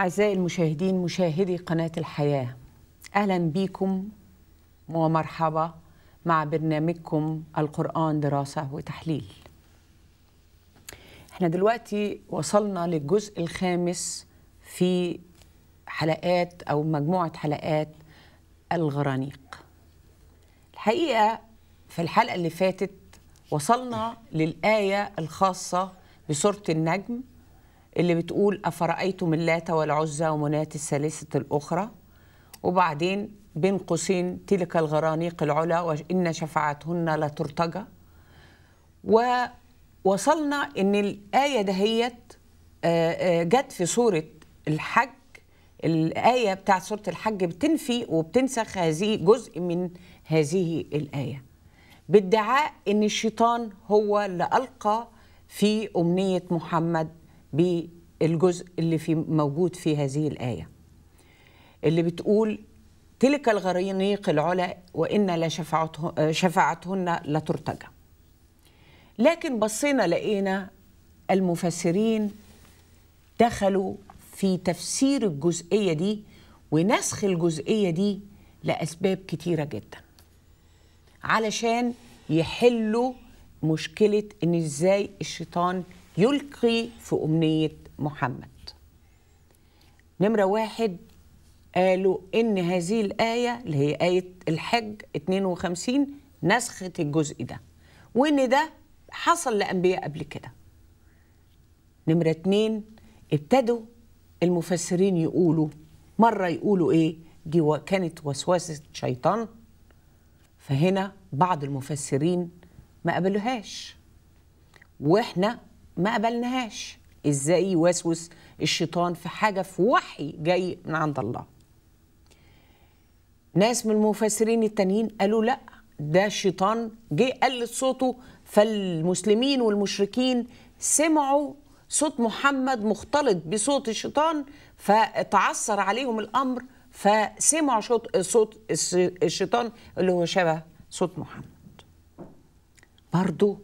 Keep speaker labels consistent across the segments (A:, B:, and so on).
A: أعزائي المشاهدين مشاهدي قناة الحياة أهلا بكم ومرحبا مع برنامجكم القرآن دراسة وتحليل احنا دلوقتي وصلنا للجزء الخامس في حلقات أو مجموعة حلقات الغرانيق الحقيقة في الحلقة اللي فاتت وصلنا للآية الخاصة بسورة النجم اللي بتقول أفرأيتم اللات والعزى ومناة الثالثة الأخرى وبعدين بين قوسين تلك الغرانيق العلا وإن شفعتهن لترتجى ووصلنا إن الآية دهيت آه، آه، جت في سورة الحج الآية بتاع سورة الحج بتنفي وبتنسخ هذه جزء من هذه الآية بادعاء إن الشيطان هو اللي ألقى في أمنية محمد بالجزء اللي في موجود في هذه الآية اللي بتقول تلك الغرينيق العلا وإن لشفاعتهن لترتجى لكن بصينا لقينا المفسرين دخلوا في تفسير الجزئية دي ونسخ الجزئية دي لأسباب كتيرة جدا علشان يحلوا مشكلة إن إزاي الشيطان يلقي في أمنية محمد نمرة واحد قالوا إن هذه الآية اللي هي آية الحج 52 نسخة الجزء ده وإن ده حصل لأنبياء قبل كده نمرة اتنين ابتدوا المفسرين يقولوا مرة يقولوا إيه دي كانت وسوسة شيطان فهنا بعض المفسرين ما قبلوهاش واحنا ما قبلناهاش ازاي يوسوس الشيطان في حاجه في وحي جاي من عند الله ناس من المفسرين التانيين قالوا لا ده الشيطان جه قلد صوته فالمسلمين والمشركين سمعوا صوت محمد مختلط بصوت الشيطان فتعثر عليهم الامر فسمعوا صوت صوت الشيطان اللي هو شبه صوت محمد برضو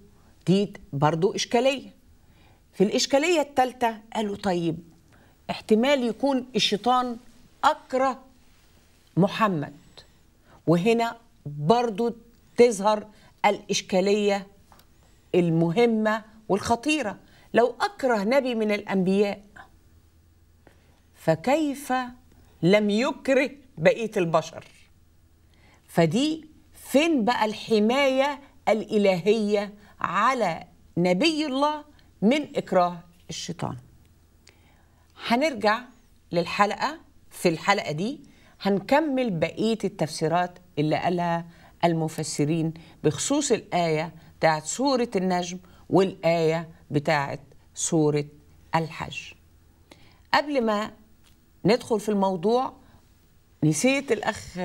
A: دي برضو اشكاليه في الإشكالية الثالثة قالوا طيب احتمال يكون الشيطان أكره محمد وهنا برضو تظهر الإشكالية المهمة والخطيرة لو أكره نبي من الأنبياء فكيف لم يكره بقية البشر فدي فين بقى الحماية الإلهية على نبي الله من إكراه الشيطان هنرجع للحلقة في الحلقة دي هنكمل بقية التفسيرات اللي قالها المفسرين بخصوص الآية بتاعت سورة النجم والآية بتاعت سورة الحج قبل ما ندخل في الموضوع نسيت الأخ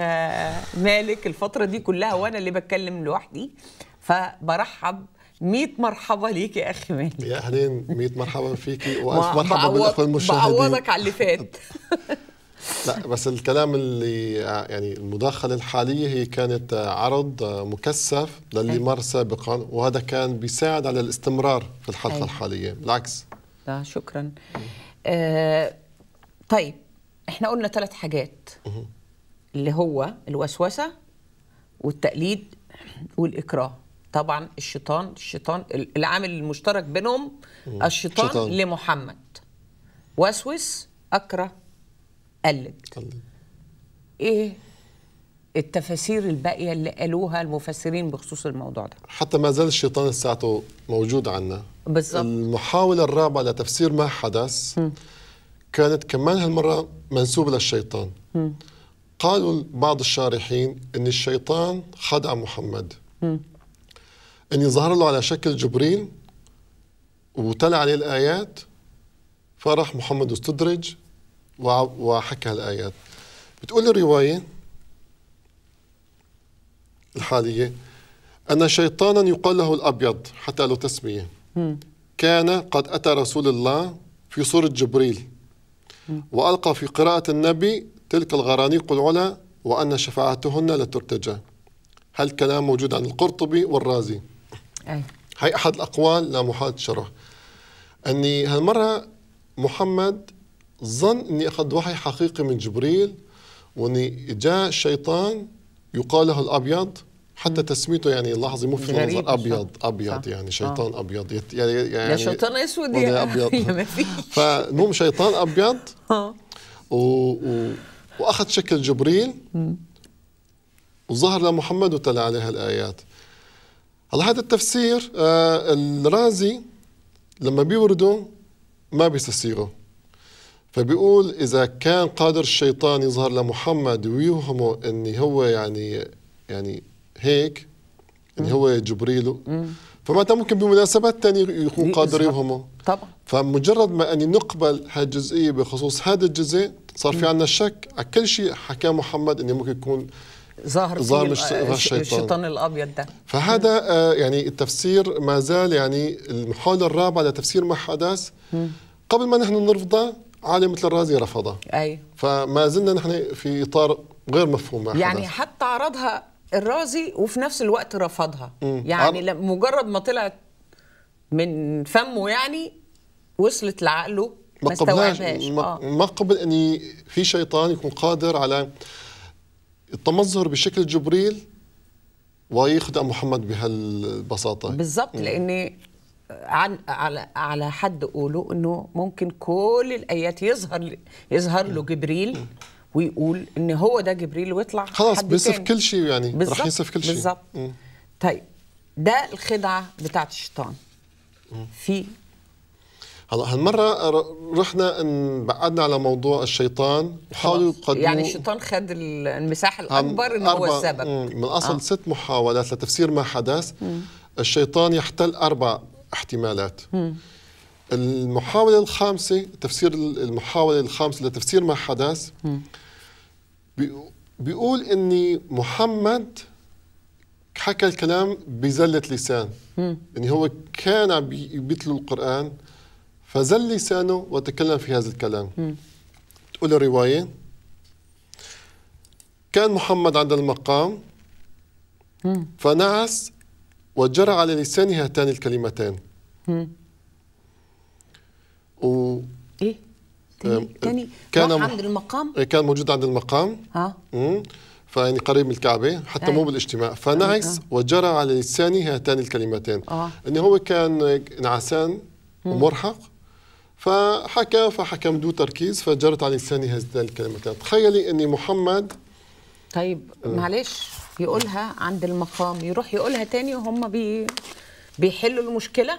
A: مالك الفترة دي كلها وأنا اللي بتكلم لوحدي فبرحب 100 مرحبا
B: ليك يا اخي مالك يا اهلين 100 مرحبا فيكي والف مرحبا بالاخوه المشاهدين بعوضك
A: على اللي فات
B: لا بس الكلام اللي يعني المداخله الحاليه هي كانت عرض مكثف للي مر سابقا وهذا كان بيساعد على الاستمرار في الحلقه أي. الحاليه بالعكس لا شكرا
A: آه طيب احنا قلنا ثلاث حاجات اللي هو الوسوسه والتقليد والاكراه طبعا الشيطان الشيطان العامل المشترك بينهم
B: الشيطان شيطان.
A: لمحمد وسوس اكره قلد ايه التفاسير الباقيه اللي قالوها المفسرين بخصوص الموضوع ده
B: حتى ما زال الشيطان ساعته موجود عندنا بالظبط المحاوله الرابعه لتفسير ما حدث م. كانت كمان هالمره منسوبه للشيطان م. قالوا بعض الشارحين ان الشيطان خدع محمد م. أن يظهر له على شكل جبريل وطلع عليه الآيات فرح محمد واستدرج وحكى الايات بتقول الرواية الحالية أن شيطانا يقال له الأبيض حتى له تسمية كان قد أتى رسول الله في صورة جبريل وألقى في قراءة النبي تلك الغرانيق العلا وأن شفاعتهن لترتجى هالكلام موجود عن القرطبي والرازي أي. هي أحد الأقوال لمحاط شرح أني هالمرة محمد ظن أني أخذ وحي حقيقي من جبريل وأني جاء الشيطان يقال له الأبيض حتى تسميته يعني لاحظي مو في منظر ابيض ابيض يعني آه. شيطان آه. ابيض يعني يعني يا يعني شيطان اسود يا ابيض فالمهم شيطان ابيض آه. و... و... واخذ شكل جبريل وظهر لمحمد وتلا عليها الايات هلا هذا التفسير آه، الرازي لما بيورده ما بيستسيغه فبيقول إذا كان قادر الشيطان يظهر لمحمد ويوهمه إن هو يعني يعني هيك إن هو جبريله فمتى ممكن بمناسبات تانية يكون قادر يوهمه طبعا فمجرد ما اني نقبل هالجزئية بخصوص هذا الجزء صار في عندنا شك على كل شيء حكاه محمد إنه ممكن يكون ظهر ظهر آه، الشيطان الابيض ده فهذا آه يعني التفسير ما زال يعني المحاوله الرابعه لتفسير ما حدث قبل ما نحن نرفضه عالم مثل الرازي رفضه اي فما زلنا نحن في اطار غير مفهوم ما يعني
A: حتى عرضها الرازي وفي نفس الوقت رفضها مم. يعني عم. مجرد ما طلعت
B: من فمه يعني وصلت لعقله ما, ما استوعبهاش ما, آه. ما قبل ان في شيطان يكون قادر على التمظهر بشكل جبريل ويخدع محمد بهالبساطه بالضبط لاني
A: عن على على حد قوله انه ممكن كل الايات يظهر يظهر له جبريل ويقول ان هو ده جبريل ويطلع خلاص بيصف كل شيء يعني رح يصف كل شيء بالظبط طيب ده الخدعه بتاعت الشيطان
B: في هلا هالمره رحنا بعدنا على موضوع الشيطان وحاولوا يعني يقدموا يعني الشيطان
A: خد المساحه الاكبر انه هو السبب
B: من اصل آه. ست محاولات لتفسير ما حدث مم. الشيطان يحتل اربع احتمالات مم. المحاوله الخامسه تفسير المحاوله الخامسه لتفسير ما حدث مم. بيقول اني محمد حكى الكلام بزلة لسان مم. يعني هو كان عم بيتلو القرآن فزل لسانه وتكلم في هذا الكلام م. تقول الرواية كان محمد عند المقام م. فنعس وجرى على لسانه هاتان الكلمتان م. و ايه تاني, تاني كان عند
A: المقام إيه،
B: كان موجود عند المقام ها فيعني قريب من الكعبه حتى أي. مو بالاجتماع فنعس أه. وجرى على لسانه هاتان الكلمتان آه. ان هو كان نعسان ومرهق فحكى فحكم دون تركيز فجرت على لساني هذه الكلمتان تخيلي اني محمد طيب آه.
A: معلش يقولها عند المقام يروح يقولها تاني وهم بي بيحلوا المشكله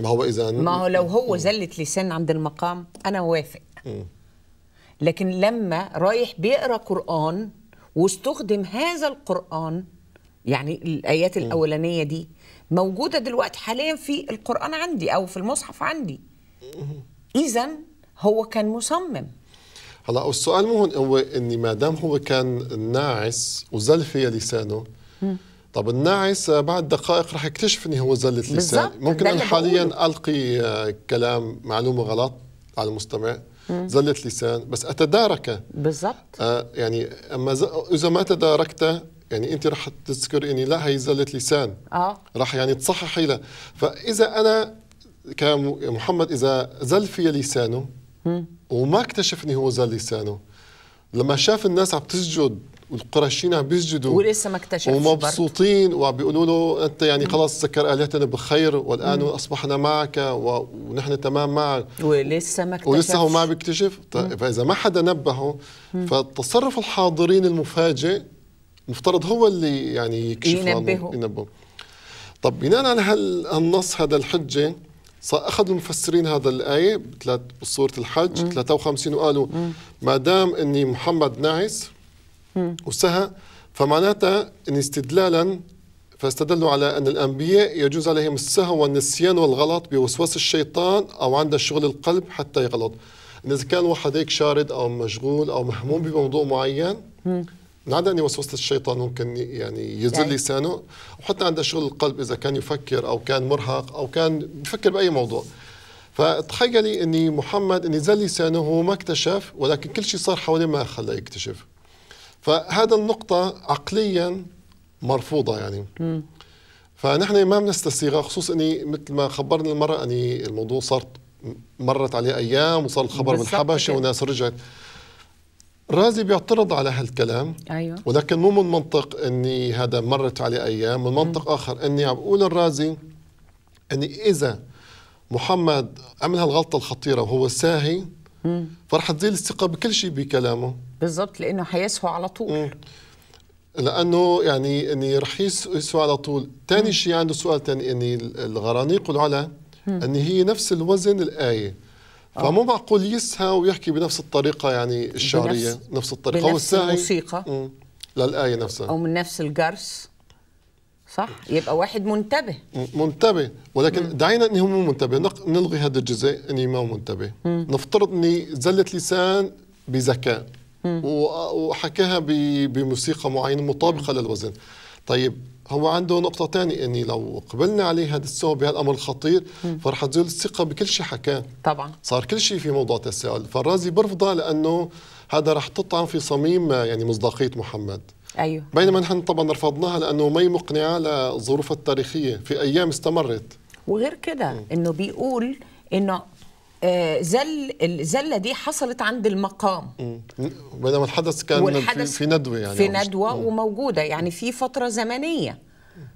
B: ما هو اذا ما هو
A: لو هو زلت لسان عند المقام انا وافق لكن لما رايح بيقرا قران واستخدم هذا القرآن يعني الآيات الأولانية دي موجودة دلوقتي حاليا في القرآن عندي أو في المصحف عندي اذا هو كان مصمم
B: هلا والسؤال مو هون هو اني ما دام هو كان ناعس في لسانه طب الناعس بعد دقائق رح يكتشف اني هو زلت لسان ممكن انا حاليا بقوله. القي آه، كلام معلومه غلط على المستمع زلت لسان بس اتداركه
A: بالضبط
B: آه يعني اما اذا ما تداركته يعني انت رح تذكر اني لا هي زلت لسان اه رح يعني تصححي لها فاذا انا كان محمد إذا زل في لسانه وما اكتشفني هو زل لسانه لما شاف الناس عم تسجد والقرشين عم بيسجدوا ولسه ما اكتشف ومبسوطين وعم بيقولوا له انت يعني خلص سكر الهتنا بخير والان مم. اصبحنا معك ونحن تمام معك ولسه ما اكتشف ولسه هو ما بيكتشف فاذا ما حدا نبهه فتصرف الحاضرين المفاجئ مفترض هو اللي يعني يكشف ينبهه ينبهه طب بناء على هالنص هذا الحجه أخذوا المفسرين هذا الآية بسورة الحج مم. 53 وقالوا ما دام أني محمد ناعس وسهى فمعناتها أن استدلالا فاستدلوا على أن الأنبياء يجوز عليهم السهو والنسيان والغلط بوسواس الشيطان أو عند شغل القلب حتى يغلط إذا كان واحد هيك شارد أو مشغول أو مهموم بموضوع معين مم. اني نعم، وسوسه الشيطان ممكن يعني يزل يعني. لسانه وحتى عند شغل القلب اذا كان يفكر او كان مرهق او كان بفكر باي موضوع فتخيلي اني محمد اني زل لسانه هو ما اكتشف ولكن كل شيء صار حواليه ما خلاه يكتشف فهذا النقطه عقليا مرفوضه يعني م. فنحن ما بنستسيغها خصوصا اني مثل ما خبرنا المره اني الموضوع صار مرت عليه ايام وصار الخبر بالحبشه وناس رجعت الرازي بيعترض على هالكلام أيوة. ولكن مو من منطق اني هذا مرت عليه ايام من منطق م. اخر اني عم بقول الرازي اني اذا محمد عمل هالغلطه الخطيره وهو ساهي فرح تزيل الثقه بكل شيء بكلامه بالضبط لانه
A: حيسهو على طول م.
B: لانه يعني اني رح يسوى على طول ثاني شيء عنده سؤال ثاني اني الغرانيق العلا اني هي نفس الوزن الايه آه. فمو معقول يسهى ويحكي بنفس الطريقه يعني الشعريه بنفس نفس الطريقه بنفس
A: الموسيقى
B: للايه نفسها او من
A: نفس الجرس صح يبقى واحد منتبه
B: منتبه ولكن مم. دعينا انه مو منتبه نلغي هذا الجزء اني ما منتبه مم. نفترض اني زلت لسان بذكاء وحكاها بموسيقى معينه مطابقه مم. للوزن طيب هو عنده نقطة ثانية اني لو قبلنا عليه هذا السوء بهالامر الخطير فرح تزول الثقة بكل شيء حكاه طبعا صار كل شيء في موضوع تساؤل فالرازي برفضه لانه هذا رح تطعن في صميم يعني مصداقية محمد ايوه بينما نحن طبعا رفضناها لانه ما مقنعه لظروفها التاريخية في ايام استمرت
A: وغير كده انه بيقول انه آه، زل الزله دي حصلت عند المقام
B: بينما الحدث كان والحدث في ندوه يعني في ندوه
A: وموجوده يعني في فتره زمنيه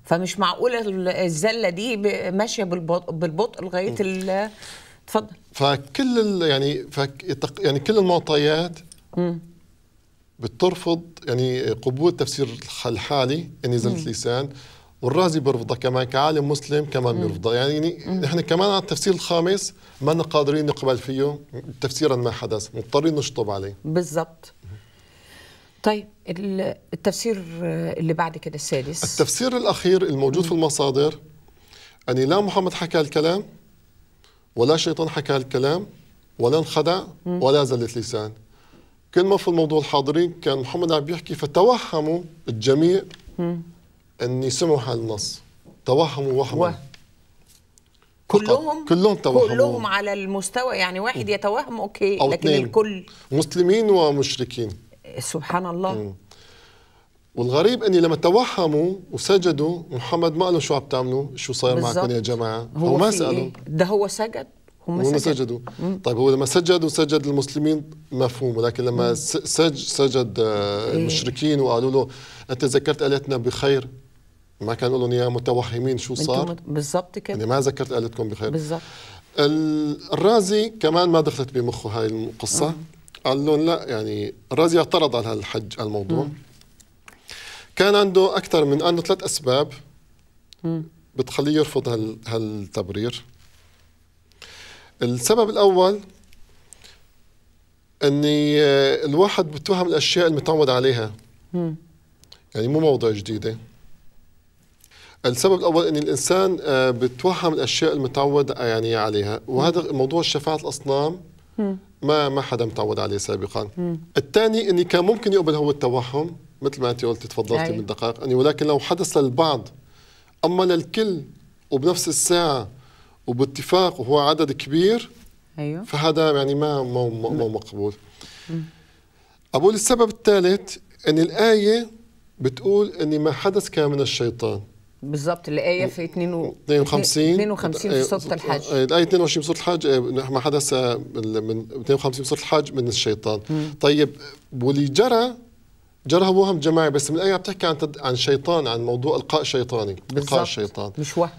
A: فمش معقوله الزله دي ماشيه
B: بالبطء لغايه لغايه اتفضل فكل يعني فك يعني كل المعطيات بترفض يعني قبول التفسير الحالي اني يعني زلت لسان والرازي بيرفضها كمان كعالم مسلم كمان بيرفضها يعني نحن كمان على التفسير الخامس ما قادرين نقبل فيه تفسيرا ما حدث مضطرين نشطب عليه بالضبط
A: طيب التفسير آه، اللي بعد كده السادس
B: التفسير الأخير الموجود في المصادر اني لا محمد حكى الكلام ولا شيطان حكى الكلام ولا انخدع ولا زلت لسان كل ما في الموضوع الحاضرين كان محمد عم بيحكي فتوهموا الجميع أني سمحوا النص توهموا وهما كلهم كلهم توهموا كلهم
A: على المستوى يعني واحد يتوهم أوكي أو لكن اتنين. الكل
B: مسلمين ومشركين سبحان الله مم. والغريب اني لما توهموا وسجدوا محمد ما قالوا شو عم تعملوا شو صاير معكم يا جماعه هو, هو ما سالوا
A: ده هو سجد هم, هم سجد. سجدوا مم.
B: طيب هو لما سجد وسجد المسلمين مفهوم ولكن لما سج سجد آه، إيه. المشركين وقالوا له انت ذكرت الهتنا بخير ما كان لهم يا متوهمين شو صار
A: بالضبط كده يعني
B: ما ذكرت قالتكم بخير بالضبط الرازي كمان ما دخلت بمخه هاي القصه قال لهم لا يعني الرازي اعترض على هالحج الموضوع مم. كان عنده اكثر من انه ثلاث اسباب مم. بتخليه يرفض هال هالتبرير السبب الاول ان آه، الواحد بتوهم الاشياء المتعود عليها مم. يعني مو موضوع جديده السبب الاول ان الانسان آه، بتوهم الاشياء المتعود آه، يعني عليها وهذا موضوع شفاعه الاصنام ما ما حدا متعود عليه سابقا الثاني اني كان ممكن يقبل هو التوهم مثل ما انت قلت تفضلتي أيوة. من دقائق اني يعني ولكن لو حدث للبعض اما للكل وبنفس الساعه وباتفاق وهو عدد كبير ايوه فهذا يعني ما مو, مو مقبول اقول السبب الثالث ان الايه بتقول ان ما حدث كان من الشيطان
A: بالضبط الايه في 52
B: 52 في سوره الحج الايه 22 في سوره الحج آه، ما حدث آه، من 52 في سوره الحج من الشيطان مم. طيب واللي جرى جرى وهم جماعي بس من الايه بتحكي عن تد... عن شيطان عن موضوع القاء شيطاني القاء الشيطان مش وهم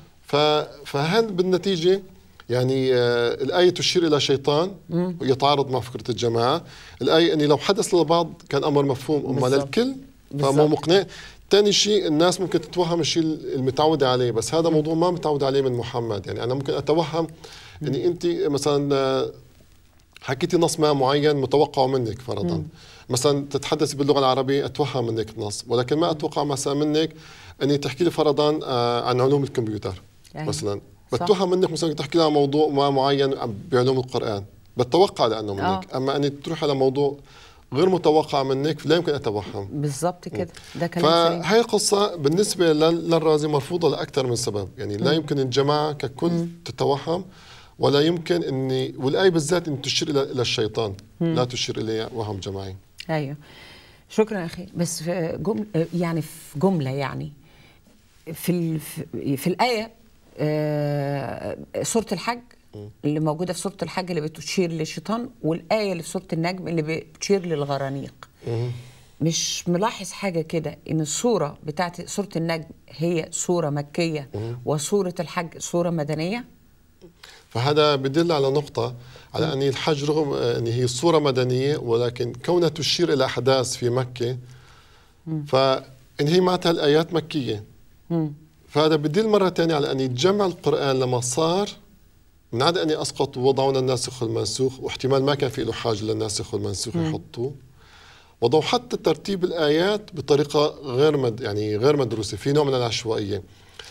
B: فهل بالنتيجه يعني آه الآية تشير إلى شيطان يتعارض ويتعارض مع فكرة الجماعة الآية أني لو حدث للبعض كان أمر مفهوم أما للكل فما مقنع ثاني شيء الناس ممكن تتوهم الشيء المتعودة عليه بس هذا موضوع ما متعود عليه من محمد يعني أنا ممكن أتوهم أني أنت مثلا حكيتي نص ما معين متوقعه منك فرضا مم. مثلا تتحدثي باللغة العربية أتوهم منك النص ولكن ما أتوقع مثلا منك أني تحكي لي فرضا آه، عن علوم الكمبيوتر يعني. مثلا بتوهم منك مثلا تحكي لي عن موضوع ما معين بعلوم القرآن بتوقع لأنه منك آه. أما أني تروح على موضوع غير متوقع منك لا يمكن ان اتوهم بالضبط كده ده كلام فهي القصه بالنسبه للرازي مرفوضه لاكثر من سبب يعني لا يمكن الجماعه ككل م. تتوهم ولا يمكن اني والايه بالذات ان تشير الى الشيطان م. لا تشير الى وهم جماعي
A: ايوه شكرا اخي بس في جمل يعني في جمله يعني في في الايه آه سوره الحج اللي موجوده في سوره الحج اللي بتشير للشيطان والايه اللي في سوره النجم اللي بتشير للغرانيق مش ملاحظ حاجه كده ان الصوره بتاعت سوره النجم هي صوره مكيه وصوره الحج صوره مدنيه
B: فهذا بدل على نقطة على أن الحج رغم أن هي صورة مدنية ولكن كونها تشير إلى أحداث في مكة فإن هي معناتها الآيات مكية فهذا بدل مرة ثانية على أن يتجمع القرآن لما صار من عدا اني اسقط ووضعونا الناسخ والمنسوخ واحتمال ما كان في له حاجه للناسخ والمنسوخ نعم. يحطوه وضعوا حتى ترتيب الايات بطريقه غير مد يعني غير مدروسه في نوع من العشوائيه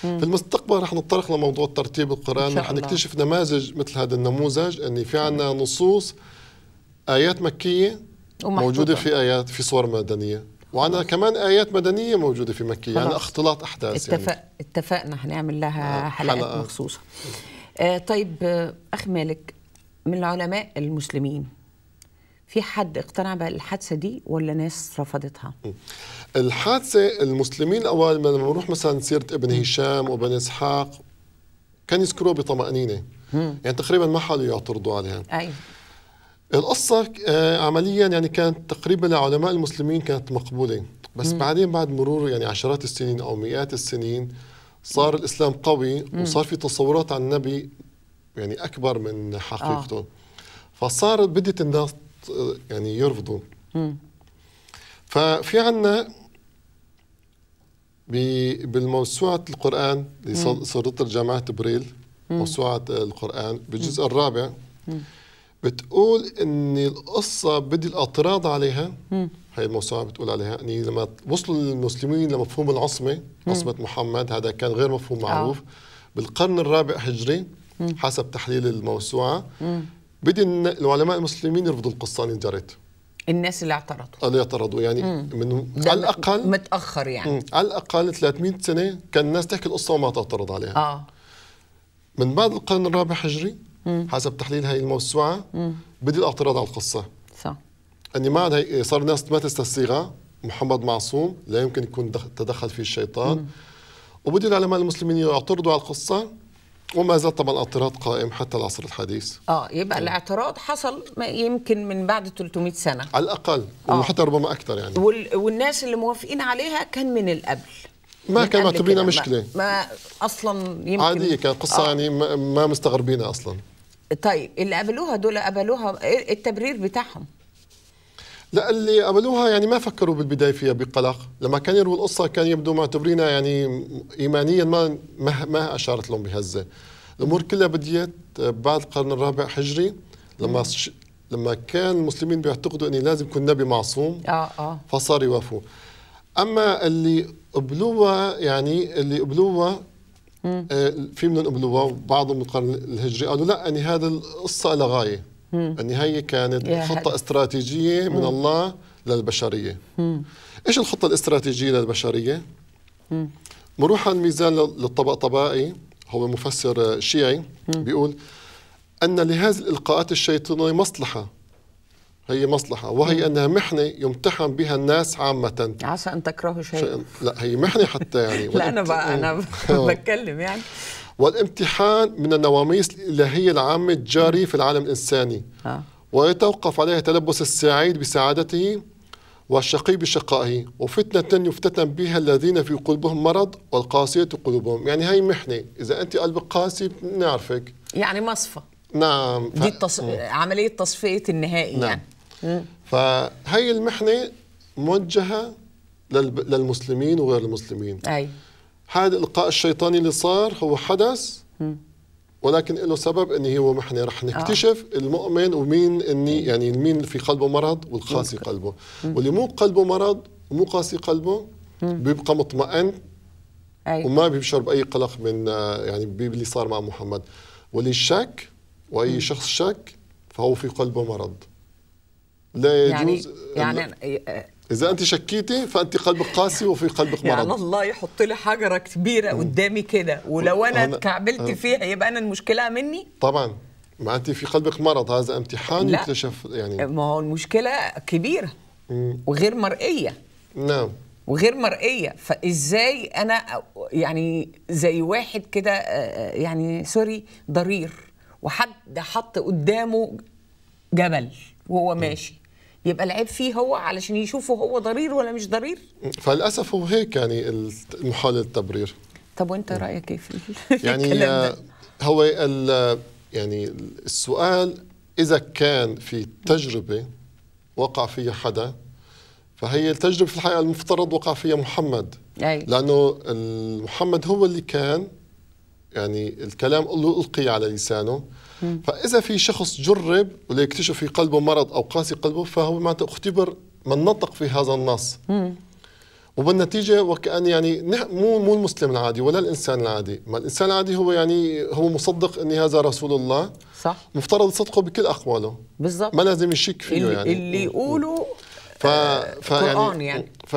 B: في المستقبل رح نتطرق لموضوع ترتيب القران رح نكتشف نماذج مثل هذا النموذج ان في عندنا نصوص ايات مكيه ومحطوطة. موجوده في ايات في صور مدنيه وعندنا كمان ايات مدنيه موجوده في مكيه يعني اختلاط احداث يعني. اتفق يعني.
A: اتفقنا هنعمل لها آه، حلقات حلقة. مخصوصه آه، طيب آه، اخ مالك من العلماء المسلمين في حد اقتنع بالحادثه دي ولا ناس رفضتها؟
B: الحادثه المسلمين اول ما لما بنروح مثلا سيره ابن هشام وابن اسحاق كان يذكروها بطمانينه يعني تقريبا ما حاولوا يعترضوا عليها ايوه القصة آه، عمليا يعني كانت تقريبا لعلماء المسلمين كانت مقبولة بس مم. بعدين بعد مرور يعني عشرات السنين أو مئات السنين صار الاسلام قوي وصار في تصورات عن النبي يعني اكبر من حقيقته آه. فصار بدت الناس يعني يرفضوا ففي عنا بالموسوعة القرآن اللي الجامعة تبريل موسوعة القرآن بالجزء الرابع بتقول ان القصة بدي الاعتراض عليها هي الموسوعه بتقول عليها اني يعني لما وصلوا المسلمين لمفهوم العصمه عصمه محمد هذا كان غير مفهوم آه. معروف آه. بالقرن الرابع هجري حسب تحليل الموسوعه بدي العلماء المسلمين يرفضوا القصه اللي جرت الناس اللي اعترضوا اللي اعترضوا يعني مم. من على الاقل
A: متاخر يعني مم.
B: على الاقل 300 سنه كان الناس تحكي القصه وما تعترض عليها اه من بعد القرن الرابع هجري حسب تحليل هاي الموسوعه بدي الاعتراض على القصه اني ما عاد صار الناس ما تستسيغها محمد معصوم لا يمكن يكون تدخل فيه الشيطان وبدي العلماء المسلمين يعترضوا على القصه وما زال طبعا الاعتراض قائم حتى العصر الحديث
A: اه يبقى الاعتراض حصل يمكن من بعد 300 سنه على الاقل
B: آه. وحتى ربما اكثر يعني
A: وال... والناس اللي موافقين عليها كان من القبل
B: ما كانوا معتبرينها مشكله ما...
A: ما اصلا يمكن عاديه كانت قصه آه.
B: يعني ما, ما مستغربينها اصلا
A: طيب اللي قبلوها دول قبلوها إيه التبرير بتاعهم
B: لا اللي قبلوها يعني ما فكروا بالبدايه فيها بقلق، لما كان يروي القصه كان يبدو معتبرينها يعني ايمانيا ما ما, ما اشارت لهم بهزه. الامور كلها بديت بعد القرن الرابع هجري لما ش... لما كان المسلمين بيعتقدوا اني لازم يكون نبي معصوم اه اه فصار يوافوا اما اللي قبلوها يعني اللي قبلوها آه، في منهم قبلوها وبعضهم من القرن الهجري قالوا لا يعني هذا القصه لها غايه النهايه كانت خطه استراتيجيه من الله للبشريه ايش الخطه الاستراتيجيه للبشريه على ميزان للطبق طبائي هو مفسر شيعي بيقول ان لهذه الالقاءات الشيطانيه مصلحه هي مصلحة وهي أنها محنة يمتحن بها الناس عامة عسى أن تكرهوا شيء لا هي محنة حتى يعني لا أنا بقى أنا آه.
A: بتكلم يعني
B: والامتحان من النواميس الإلهية العامة الجارية في العالم الإنساني آه. ويتوقف عليها تلبس السعيد بسعادته والشقي بشقائه وفتنة يفتتن بها الذين في قلوبهم مرض والقاسية قلوبهم يعني هي محنة إذا أنت قلبك قاسي بنعرفك
A: يعني مصفى
B: نعم ف... دي التص...
A: عملية تصفية النهائي نعم. يعني
B: فهي المحنة موجهة للب... للمسلمين وغير المسلمين أي. هذا الإلقاء الشيطاني اللي صار هو حدث ولكن له سبب أن هو احنا رح نكتشف آه. المؤمن ومين اني يعني مين في قلبه مرض والقاسي قلبه مم. واللي مو قلبه مرض ومو قاسي قلبه مم. بيبقى مطمئن أيوة. وما بيشعر باي قلق من آه، يعني باللي صار مع محمد واللي شك واي مم. شخص شك فهو في قلبه مرض لا يعني يجوز آه، يعني يعني إذا أنت شكيتي فأنت قلبك قاسي وفي قلبك مرض يعني الله
A: يحط لي حجرة كبيرة قدامي كده ولو أنا اتكعبلت فيها يبقى أنا المشكلة
B: مني؟ طبعا ما أنت في قلبك مرض هذا امتحان يكتشف يعني
A: ما هو المشكلة كبيرة وغير مرئية نعم وغير مرئية فإزاي أنا يعني زي واحد كده آه، آه، يعني سوري ضرير وحد حط قدامه جبل وهو ماشي يبقى العيب فيه هو علشان يشوفه هو ضرير ولا مش ضرير
B: فللاسف هو هيك يعني محاوله التبرير
A: طب وانت رايك ايه في
B: يعني ده؟ آه، هو يعني السؤال اذا كان في تجربه وقع فيها حدا فهي التجربه في الحقيقه المفترض وقع فيها محمد أي. لانه محمد هو اللي كان يعني الكلام اللي القي على لسانه فاذا في شخص جرب ليكتشف في قلبه مرض او قاسي قلبه فهو معناته اختبر من نطق في هذا النص وبالنتيجة وكأن يعني مو مو المسلم العادي ولا الإنسان العادي، ما الإنسان العادي هو يعني هو مصدق أن هذا رسول الله صح مفترض صدقه بكل أقواله بالضبط ما لازم يشك فيه اللي يعني اللي يقوله ف... آه، ف... يعني, يعني. ف...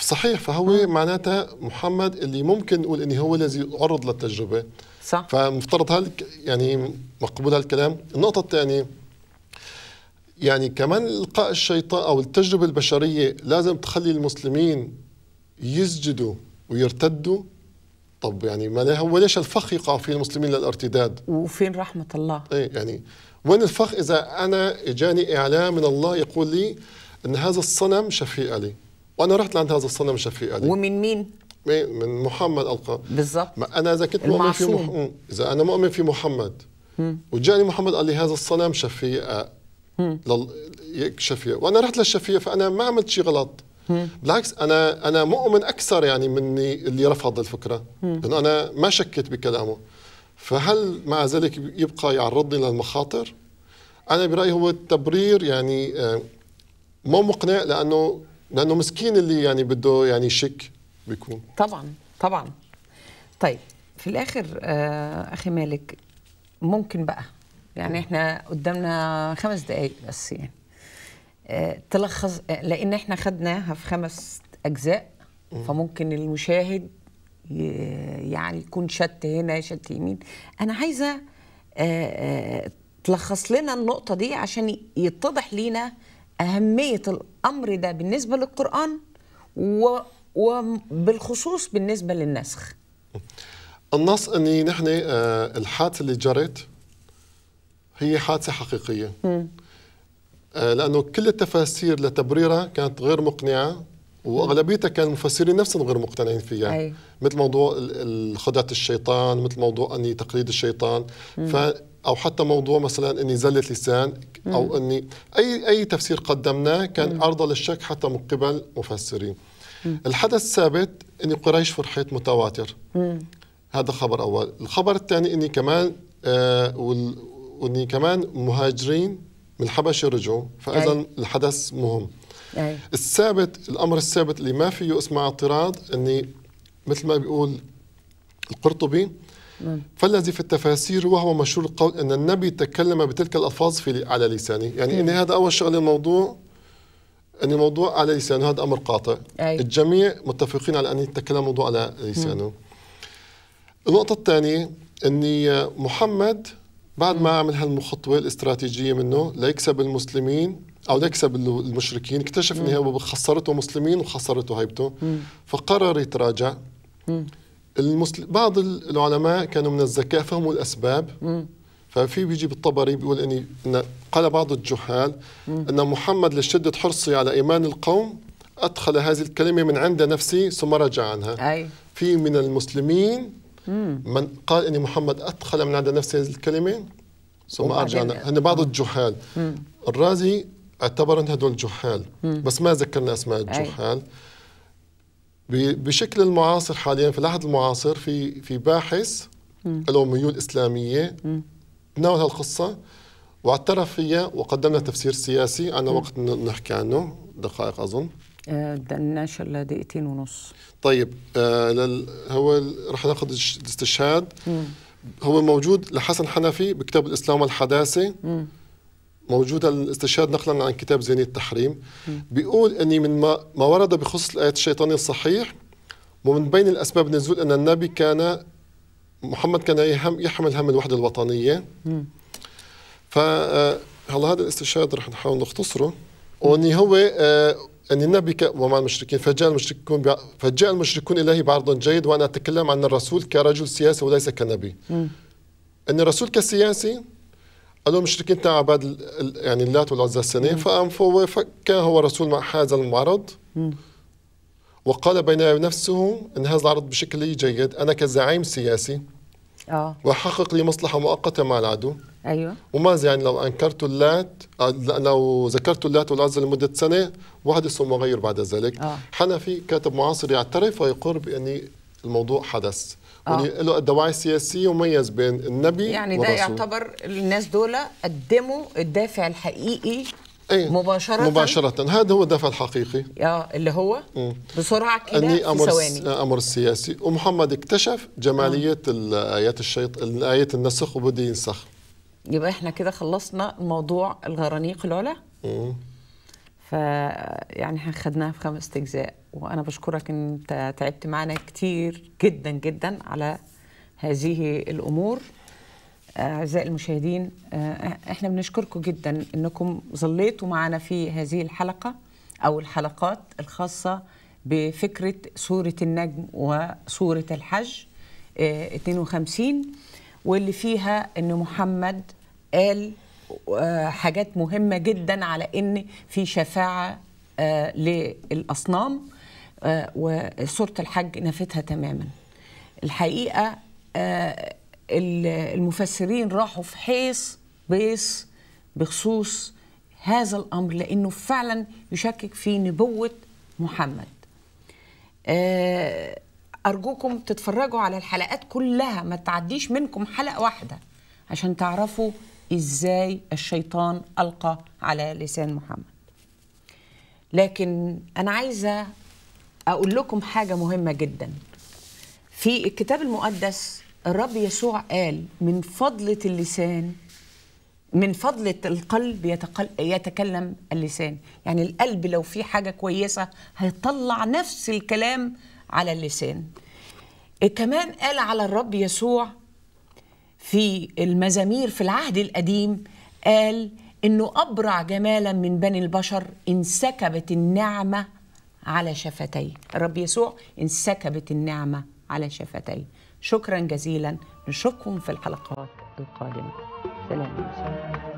B: صحيح فهو معناتها محمد اللي ممكن نقول أنه هو الذي عرض للتجربة صح فمفترض هل يعني مقبول هالكلام النقطة الثانية يعني كمان إلقاء الشيطان أو التجربة البشرية لازم تخلي المسلمين يسجدوا ويرتدوا طب يعني ما هو ليش الفخ يقع في المسلمين للارتداد وفين رحمة الله ايه يعني وين الفخ إذا أنا إجاني إعلام من الله يقول لي أن هذا الصنم شفيء لي وأنا رحت لعند هذا الصنم شفيء لي ومن مين؟ من محمد القى بالظبط انا اذا كنت مؤمن في مح... اذا انا مؤمن في محمد وجاني محمد قال لي هذا الصنم شفيع لل... شفيع وانا رحت للشفيع فانا ما عملت شيء غلط بالعكس انا انا مؤمن اكثر يعني مني اللي رفض الفكره لانه انا ما شكيت بكلامه فهل مع ذلك يبقى يعرضني للمخاطر؟ انا برايي هو التبرير يعني آه، مو مقنع لانه لانه مسكين اللي يعني بده يعني يشك بيكون
A: طبعا طبعا طيب في الاخر آه اخي مالك ممكن بقى يعني احنا قدامنا خمس دقائق بس يعني آه تلخص آه، لان احنا خدناها في خمس اجزاء فممكن المشاهد يعني يكون شت هنا شت يمين انا عايزه آه، آه، تلخص لنا النقطه دي عشان يتضح لينا اهميه الامر ده بالنسبه للقران و وبالخصوص بالنسبة للنسخ
B: النص أني نحن آه، الحادثة اللي جرت هي حادثة حقيقية آه، لأنه كل التفاسير لتبريرها كانت غير مقنعة واغلبيتها كان المفسرين نفسهم غير مقتنعين فيها أي. مثل موضوع خدعه الشيطان مثل موضوع اني تقليد الشيطان ف او حتى موضوع مثلا اني زلت لسان او اني اي اي تفسير قدمناه كان عرضه للشك حتى من قبل مفسرين الحدث الثابت اني قريش فرحت متواتر هذا خبر اول الخبر الثاني اني كمان آه واني كمان مهاجرين من الحبشه رجعوا فاذا الحدث مهم أي. الثابت الامر الثابت اللي ما فيه اسمع اعتراض اني مثل ما بيقول القرطبي فالذي في التفاسير وهو مشهور القول ان النبي تكلم بتلك الالفاظ في على لسانه يعني ان هذا اول شغله الموضوع ان الموضوع على لسانه هذا امر قاطع أي. الجميع متفقين على ان يتكلم الموضوع على لسانه النقطه الثانيه ان محمد بعد ما عمل هالمخطوه الاستراتيجيه منه ليكسب المسلمين او ليكسب المشركين اكتشف ان هو خسرته مسلمين وخسرته هيبته فقرر يتراجع المسل... بعض العلماء كانوا من الذكاء فهموا الاسباب مم. ففي بيجي بالطبري بيقول اني إن قال بعض الجهال ان محمد لشده حرصه على ايمان القوم ادخل هذه الكلمه من عند نفسه ثم رجع عنها أي. في من المسلمين من قال اني محمد ادخل من عند نفسه هذه الكلمه ثم ارجع عنها هن بعض الجهال الرازي اعتبر ان هدول جهال بس ما ذكرنا اسماء الجهال بشكل المعاصر حاليا في العهد المعاصر في في باحث له ميول اسلاميه تناول القصة واعترف فيها وقدمنا تفسير سياسي عندنا وقت نحكي عنه دقائق أظن
A: بدنا آه، شلة دقيقتين ونص
B: طيب آه هو رح ناخذ الاستشهاد هو موجود لحسن حنفي بكتاب الإسلام والحداثة موجود الاستشهاد نقلا عن كتاب زيني التحريم مم. بيقول أني من ما, ما ورد بخصوص الآيات الشيطانية الصحيح ومن بين الأسباب نزول أن النبي كان محمد كان يحمل هم الوحده الوطنيه ف آه، هلا هذا الاستشهاد رح نحاول نختصره واني هو آه، أن النبي ومع المشركين فجاء المشركون فجاء المشركون إليه بعرض جيد وأنا أتكلم عن الرسول كرجل سياسي وليس كنبي أن الرسول كسياسي قالوا المشركين تاع عباد يعني اللات والعزى السنة فقام فكان هو رسول مع هذا المعرض م. وقال بين نفسه ان هذا العرض بشكل جيد انا كزعيم سياسي اه واحقق لي مصلحه مؤقته مع العدو ايوه وماذا يعني لو انكرت اللات لو ذكرت اللات والعزى لمده سنه وحدث ثم غير بعد ذلك أوه. حنفي كاتب معاصر يعترف ويقر بان الموضوع حدث يعني له الدواعي السياسية وميز بين النبي يعني والرسول. ده يعتبر
A: الناس دول قدموا الدافع الحقيقي أيه؟ مباشرة
B: مباشرة هذا هو الدفع الحقيقي اه اللي هو مم. بسرعة كده أني أمر, ثواني أمر السياسي ومحمد اكتشف جمالية آيات الشيطان آيات النسخ وبده ينسخ
A: يبقى احنا كده خلصنا موضوع الغرانيق العلا ف يعني احنا خدناها في خمس اجزاء وانا بشكرك ان انت تعبت معنا كتير جدا جدا على هذه الامور أعزائي المشاهدين آه، احنا بنشكركم جدا انكم ظليتوا معنا في هذه الحلقة أو الحلقات الخاصة بفكرة سورة النجم وسورة الحج 52 آه، واللي فيها ان محمد قال آه، حاجات مهمة جدا على ان في شفاعة للأصنام وسورة الحج نفتها تماما الحقيقة المفسرين راحوا في حيص بيس بخصوص هذا الأمر لأنه فعلا يشكك في نبوة محمد آه، أرجوكم تتفرجوا على الحلقات كلها ما تعديش منكم حلقة واحدة عشان تعرفوا إزاي الشيطان ألقى على لسان محمد لكن أنا عايزة أقول لكم حاجة مهمة جدا في الكتاب المقدس الرب يسوع قال من فضلة اللسان من فضلة القلب يتقل يتكلم اللسان يعني القلب لو في حاجة كويسة هيطلع نفس الكلام على اللسان كمان قال على الرب يسوع في المزامير في العهد القديم قال انه ابرع جمالا من بني البشر انسكبت النعمه على شفتيه الرب يسوع انسكبت النعمه على شفتيه شكرا جزيلا نشوفكم في الحلقات القادمه سلام